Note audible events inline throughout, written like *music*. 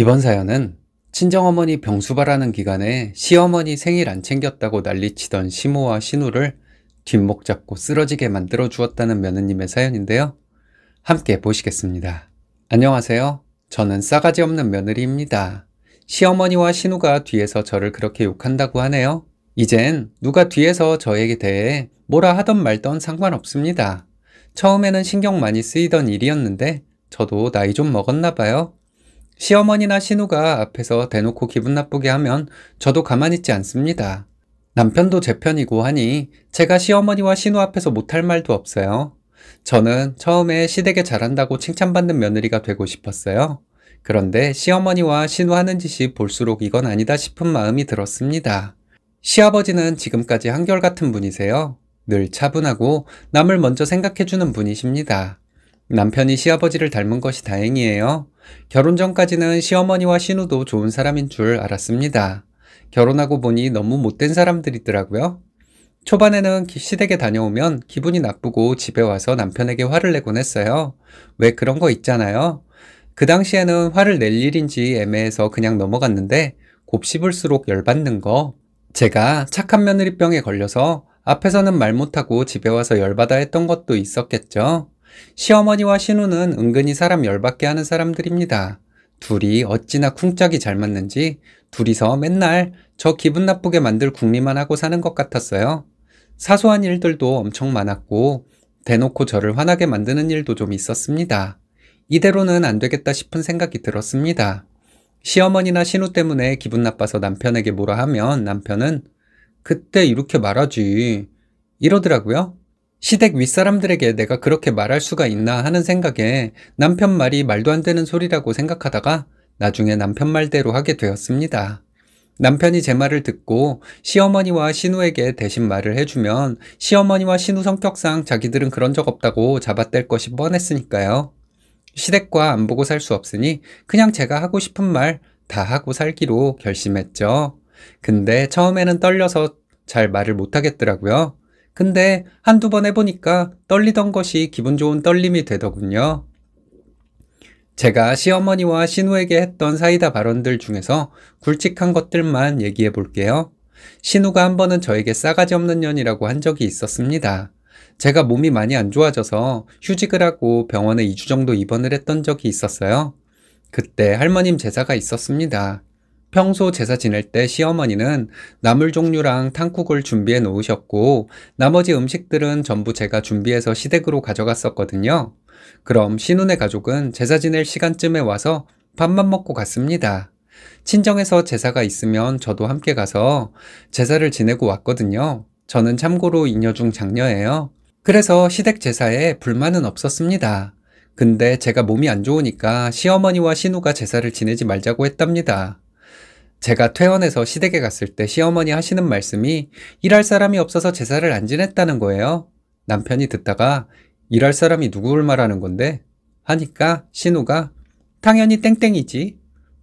이번 사연은 친정어머니 병수바라는 기간에 시어머니 생일 안 챙겼다고 난리치던 시모와 신우를 뒷목 잡고 쓰러지게 만들어 주었다는 며느님의 사연인데요. 함께 보시겠습니다. 안녕하세요. 저는 싸가지 없는 며느리입니다. 시어머니와 신우가 뒤에서 저를 그렇게 욕한다고 하네요. 이젠 누가 뒤에서 저에게 대해 뭐라 하던 말던 상관없습니다. 처음에는 신경 많이 쓰이던 일이었는데 저도 나이 좀 먹었나 봐요. 시어머니나 신우가 앞에서 대놓고 기분 나쁘게 하면 저도 가만히 있지 않습니다. 남편도 제 편이고 하니 제가 시어머니와 신우 앞에서 못할 말도 없어요. 저는 처음에 시댁에 잘한다고 칭찬받는 며느리가 되고 싶었어요. 그런데 시어머니와 신우하는 짓이 볼수록 이건 아니다 싶은 마음이 들었습니다. 시아버지는 지금까지 한결같은 분이세요. 늘 차분하고 남을 먼저 생각해주는 분이십니다. 남편이 시아버지를 닮은 것이 다행이에요. 결혼 전까지는 시어머니와 신우도 좋은 사람인 줄 알았습니다. 결혼하고 보니 너무 못된 사람들이더라고요. 초반에는 시댁에 다녀오면 기분이 나쁘고 집에 와서 남편에게 화를 내곤 했어요. 왜 그런 거 있잖아요. 그 당시에는 화를 낼 일인지 애매해서 그냥 넘어갔는데 곱씹을수록 열받는 거. 제가 착한 며느리병에 걸려서 앞에서는 말 못하고 집에 와서 열받아 했던 것도 있었겠죠. 시어머니와 신우는 은근히 사람 열받게 하는 사람들입니다. 둘이 어찌나 쿵짝이 잘 맞는지 둘이서 맨날 저 기분 나쁘게 만들 궁리만 하고 사는 것 같았어요. 사소한 일들도 엄청 많았고 대놓고 저를 화나게 만드는 일도 좀 있었습니다. 이대로는 안 되겠다 싶은 생각이 들었습니다. 시어머니나 신우 때문에 기분 나빠서 남편에게 뭐라 하면 남편은 그때 이렇게 말하지 이러더라고요. 시댁 윗사람들에게 내가 그렇게 말할 수가 있나 하는 생각에 남편 말이 말도 안 되는 소리라고 생각하다가 나중에 남편 말대로 하게 되었습니다. 남편이 제 말을 듣고 시어머니와 신우에게 대신 말을 해주면 시어머니와 신우 성격상 자기들은 그런 적 없다고 잡아뗄 것이 뻔했으니까요. 시댁과 안 보고 살 수 없으니 그냥 제가 하고 싶은 말 다 하고 살기로 결심했죠. 근데 처음에는 떨려서 잘 말을 못하겠더라고요. 근데 한두 번 해보니까 떨리던 것이 기분 좋은 떨림이 되더군요. 제가 시어머니와 신우에게 했던 사이다 발언들 중에서 굵직한 것들만 얘기해 볼게요. 신우가 한 번은 저에게 싸가지 없는 년이라고 한 적이 있었습니다. 제가 몸이 많이 안 좋아져서 휴직을 하고 병원에 2주 정도 입원을 했던 적이 있었어요. 그때 할머님 제사가 있었습니다. 평소 제사 지낼 때 시어머니는 나물 종류랑 탕국을 준비해 놓으셨고 나머지 음식들은 전부 제가 준비해서 시댁으로 가져갔었거든요. 그럼 신혼의 가족은 제사 지낼 시간쯤에 와서 밥만 먹고 갔습니다. 친정에서 제사가 있으면 저도 함께 가서 제사를 지내고 왔거든요. 저는 참고로 이녀중 장녀예요. 그래서 시댁 제사에 불만은 없었습니다. 근데 제가 몸이 안 좋으니까 시어머니와 신우가 제사를 지내지 말자고 했답니다. 제가 퇴원해서 시댁에 갔을 때 시어머니 하시는 말씀이 일할 사람이 없어서 제사를 안 지냈다는 거예요. 남편이 듣다가 일할 사람이 누구를 말하는 건데? 하니까 신우가 당연히 땡땡이지.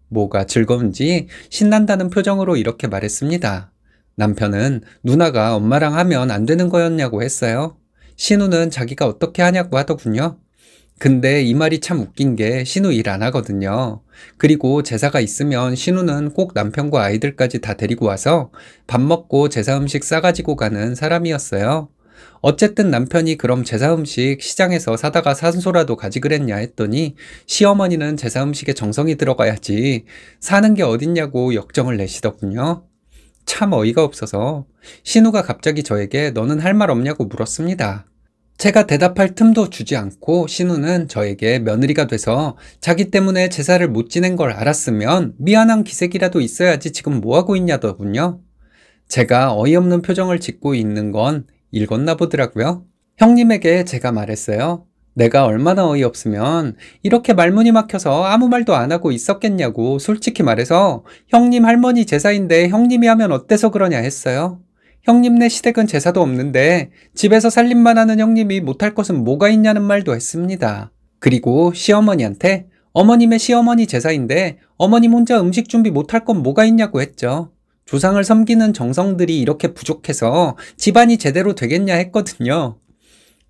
뭐가 즐거운지 신난다는 표정으로 이렇게 말했습니다. 남편은 누나가 엄마랑 하면 안 되는 거였냐고 했어요. 신우는 자기가 어떻게 하냐고 하더군요. 근데 이 말이 참 웃긴 게 신우 일 안 하거든요. 그리고 제사가 있으면 신우는 꼭 남편과 아이들까지 다 데리고 와서 밥 먹고 제사 음식 싸가지고 가는 사람이었어요. 어쨌든 남편이 그럼 제사 음식 시장에서 사다가 산소라도 가지 그랬냐 했더니 시어머니는 제사 음식에 정성이 들어가야지 사는 게 어딨냐고 역정을 내시더군요. 참 어이가 없어서 신우가 갑자기 저에게 너는 할 말 없냐고 물었습니다. 제가 대답할 틈도 주지 않고 신우는 저에게 며느리가 돼서 자기 때문에 제사를 못 지낸 걸 알았으면 미안한 기색이라도 있어야지 지금 뭐하고 있냐더군요. 제가 어이없는 표정을 짓고 있는 건 읽었나 보더라고요. 형님에게 제가 말했어요. 내가 얼마나 어이없으면 이렇게 말문이 막혀서 아무 말도 안 하고 있었겠냐고 솔직히 말해서 형님 할머니 제사인데 형님이 하면 어때서 그러냐 했어요. 형님네 시댁은 제사도 없는데 집에서 살림만 하는 형님이 못할 것은 뭐가 있냐는 말도 했습니다. 그리고 시어머니한테 어머님의 시어머니 제사인데 어머님 혼자 음식 준비 못할 건 뭐가 있냐고 했죠. 조상을 섬기는 정성들이 이렇게 부족해서 집안이 제대로 되겠냐 했거든요.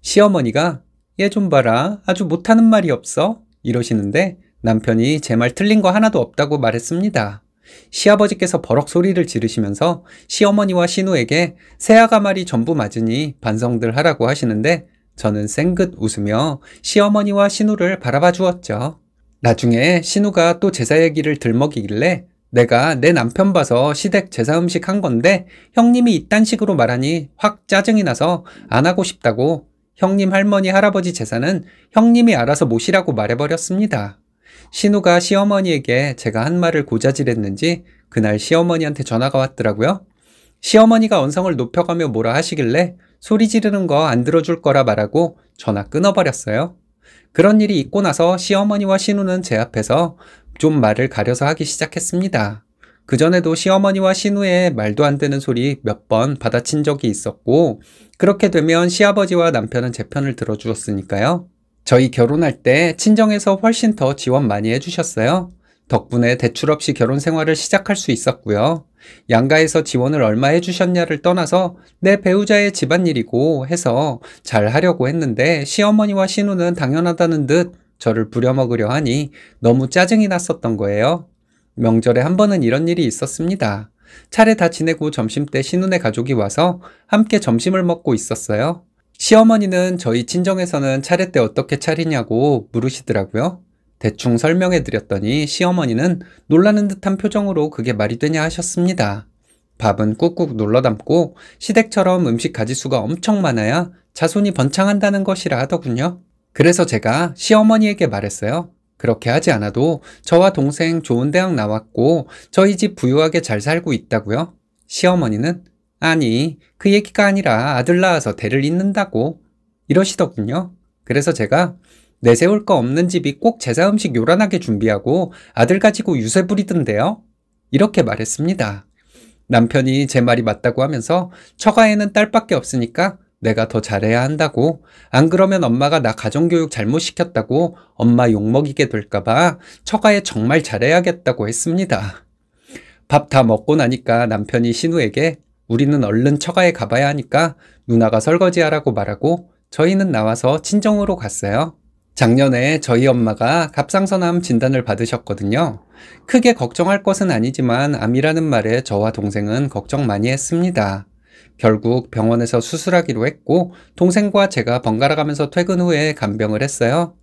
시어머니가 얘 좀 봐라 아주 못하는 말이 없어 이러시는데 남편이 제 말 틀린 거 하나도 없다고 말했습니다. 시아버지께서 버럭 소리를 지르시면서 시어머니와 신우에게 새아가 말이 전부 맞으니 반성들 하라고 하시는데 저는 쌩긋 웃으며 시어머니와 신우를 바라봐 주었죠. 나중에 신우가 또 제사 얘기를 들먹이길래 내가 내 남편 봐서 시댁 제사 음식 한 건데 형님이 이딴 식으로 말하니 확 짜증이 나서 안 하고 싶다고 형님 할머니 할아버지 제사는 형님이 알아서 모시라고 말해버렸습니다. 신우가 시어머니에게 제가 한 말을 고자질했는지 그날 시어머니한테 전화가 왔더라고요. 시어머니가 언성을 높여가며 뭐라 하시길래 소리 지르는 거 안 들어줄 거라 말하고 전화 끊어버렸어요. 그런 일이 있고 나서 시어머니와 신우는 제 앞에서 좀 말을 가려서 하기 시작했습니다. 그전에도 시어머니와 신우의 말도 안 되는 소리 몇 번 받아친 적이 있었고, 그렇게 되면 시아버지와 남편은 제 편을 들어주었으니까요. 저희 결혼할 때 친정에서 훨씬 더 지원 많이 해주셨어요. 덕분에 대출 없이 결혼 생활을 시작할 수 있었고요. 양가에서 지원을 얼마 해주셨냐를 떠나서 내 배우자의 집안일이고 해서 잘 하려고 했는데 시어머니와 신우는 당연하다는 듯 저를 부려먹으려 하니 너무 짜증이 났었던 거예요. 명절에 한 번은 이런 일이 있었습니다. 차례 다 지내고 점심 때 신우네 가족이 와서 함께 점심을 먹고 있었어요. 시어머니는 저희 친정에서는 차례 때 어떻게 차리냐고 물으시더라고요. 대충 설명해 드렸더니 시어머니는 놀라는 듯한 표정으로 그게 말이 되냐 하셨습니다. 밥은 꾹꾹 눌러 담고 시댁처럼 음식 가지수가 엄청 많아야 자손이 번창한다는 것이라 하더군요. 그래서 제가 시어머니에게 말했어요. 그렇게 하지 않아도 저와 동생 좋은 대학 나왔고 저희 집 부유하게 잘 살고 있다고요. 시어머니는 아니, 그 얘기가 아니라 아들 낳아서 대를 잇는다고 이러시더군요. 그래서 제가 내세울 거 없는 집이 꼭 제사 음식 요란하게 준비하고 아들 가지고 유세 부리던데요. 이렇게 말했습니다. 남편이 제 말이 맞다고 하면서 처가에는 딸밖에 없으니까 내가 더 잘해야 한다고 안 그러면 엄마가 나 가정교육 잘못 시켰다고 엄마 욕먹이게 될까봐 처가에 정말 잘해야겠다고 했습니다. 밥 다 먹고 나니까 남편이 신우에게 우리는 얼른 처가에 가봐야 하니까 누나가 설거지하라고 말하고 저희는 나와서 친정으로 갔어요. 작년에 저희 엄마가 갑상선암 진단을 받으셨거든요. 크게 걱정할 것은 아니지만 암이라는 말에 저와 동생은 걱정 많이 했습니다. 결국 병원에서 수술하기로 했고 동생과 제가 번갈아 가면서 퇴근 후에 간병을 했어요.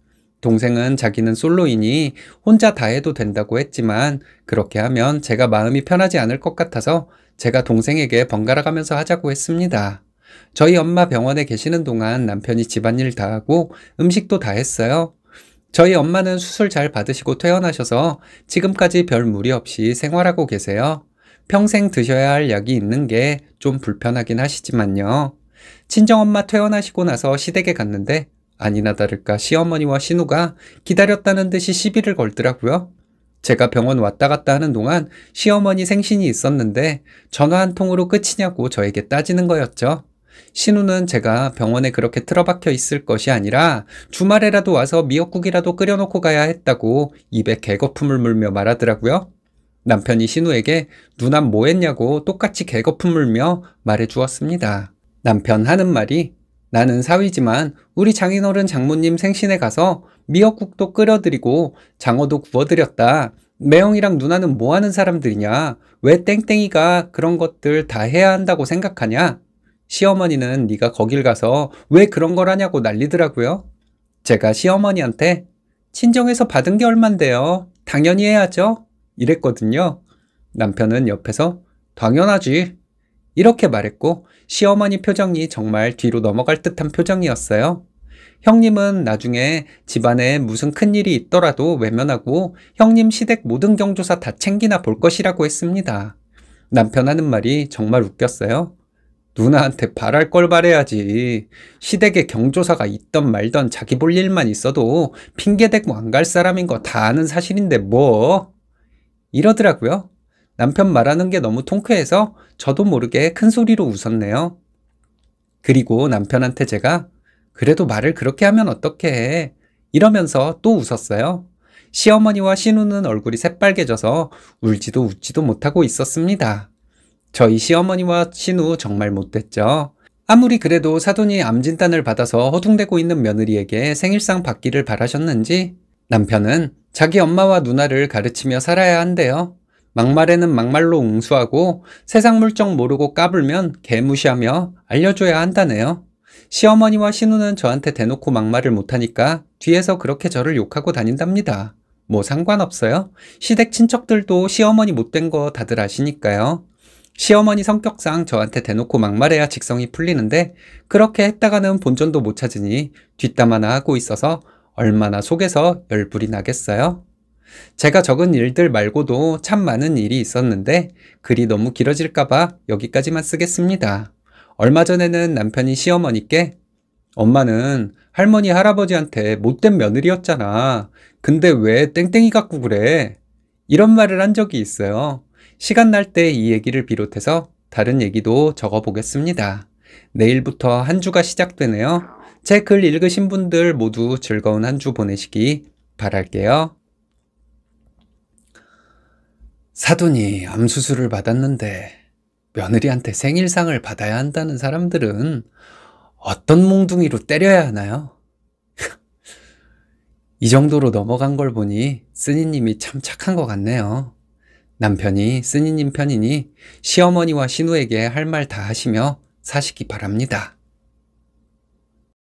동생은 자기는 솔로이니 혼자 다 해도 된다고 했지만 그렇게 하면 제가 마음이 편하지 않을 것 같아서 제가 동생에게 번갈아 가면서 하자고 했습니다. 저희 엄마 병원에 계시는 동안 남편이 집안일 다 하고 음식도 다 했어요. 저희 엄마는 수술 잘 받으시고 퇴원하셔서 지금까지 별 무리 없이 생활하고 계세요. 평생 드셔야 할 약이 있는 게 좀 불편하긴 하시지만요. 친정엄마 퇴원하시고 나서 시댁에 갔는데 아니나 다를까 시어머니와 신우가 기다렸다는 듯이 시비를 걸더라고요. 제가 병원 왔다 갔다 하는 동안 시어머니 생신이 있었는데 전화 한 통으로 끝이냐고 저에게 따지는 거였죠. 신우는 제가 병원에 그렇게 틀어박혀 있을 것이 아니라 주말에라도 와서 미역국이라도 끓여놓고 가야 했다고 입에 개거품을 물며 말하더라고요. 남편이 신우에게 누난 뭐 했냐고 똑같이 개거품 물며 말해 주었습니다. 남편 하는 말이 나는 사위지만 우리 장인어른 장모님 생신에 가서 미역국도 끓여드리고 장어도 구워드렸다. 매형이랑 누나는 뭐 하는 사람들이냐? 왜 땡땡이가 그런 것들 다 해야 한다고 생각하냐? 시어머니는 네가 거길 가서 왜 그런 걸 하냐고 난리더라고요. 제가 시어머니한테 친정에서 받은 게 얼만데요. 당연히 해야죠. 이랬거든요. 남편은 옆에서 당연하지. 이렇게 말했고 시어머니 표정이 정말 뒤로 넘어갈 듯한 표정이었어요. 형님은 나중에 집안에 무슨 큰일이 있더라도 외면하고 형님 시댁 모든 경조사 다 챙기나 볼 것이라고 했습니다. 남편 하는 말이 정말 웃겼어요. 누나한테 바랄 걸 바래야지. 시댁에 경조사가 있던 말던 자기 볼 일만 있어도 핑계대고 안 갈 사람인 거 다 아는 사실인데 뭐. 이러더라고요. 남편 말하는 게 너무 통쾌해서 저도 모르게 큰 소리로 웃었네요. 그리고 남편한테 제가 그래도 말을 그렇게 하면 어떻게 해? 이러면서 또 웃었어요. 시어머니와 신우는 얼굴이 새빨개져서 울지도 웃지도 못하고 있었습니다. 저희 시어머니와 신우 정말 못됐죠. 아무리 그래도 사돈이 암진단을 받아서 허둥대고 있는 며느리에게 생일상 받기를 바라셨는지 남편은 자기 엄마와 누나를 가르치며 살아야 한대요. 막말에는 막말로 응수하고 세상 물정 모르고 까불면 개무시하며 알려줘야 한다네요. 시어머니와 신우는 저한테 대놓고 막말을 못하니까 뒤에서 그렇게 저를 욕하고 다닌답니다. 뭐 상관없어요. 시댁 친척들도 시어머니 못된 거 다들 아시니까요. 시어머니 성격상 저한테 대놓고 막말해야 직성이 풀리는데 그렇게 했다가는 본전도 못 찾으니 뒷담화나 하고 있어서 얼마나 속에서 열불이 나겠어요? 제가 적은 일들 말고도 참 많은 일이 있었는데 글이 너무 길어질까봐 여기까지만 쓰겠습니다. 얼마 전에는 남편이 시어머니께 엄마는 할머니 할아버지한테 못된 며느리였잖아. 근데 왜 땡땡이 갖고 그래? 이런 말을 한 적이 있어요. 시간 날 때 이 얘기를 비롯해서 다른 얘기도 적어 보겠습니다. 내일부터 한 주가 시작되네요. 제 글 읽으신 분들 모두 즐거운 한 주 보내시기 바랄게요. 사돈이 암수술을 받았는데 며느리한테 생일상을 받아야 한다는 사람들은 어떤 몽둥이로 때려야 하나요? *laughs* 이 정도로 넘어간 걸 보니 쓰니님이 참 착한 것 같네요. 남편이 쓰니님 편이니 시어머니와 신우에게 할 말 다 하시며 사시기 바랍니다.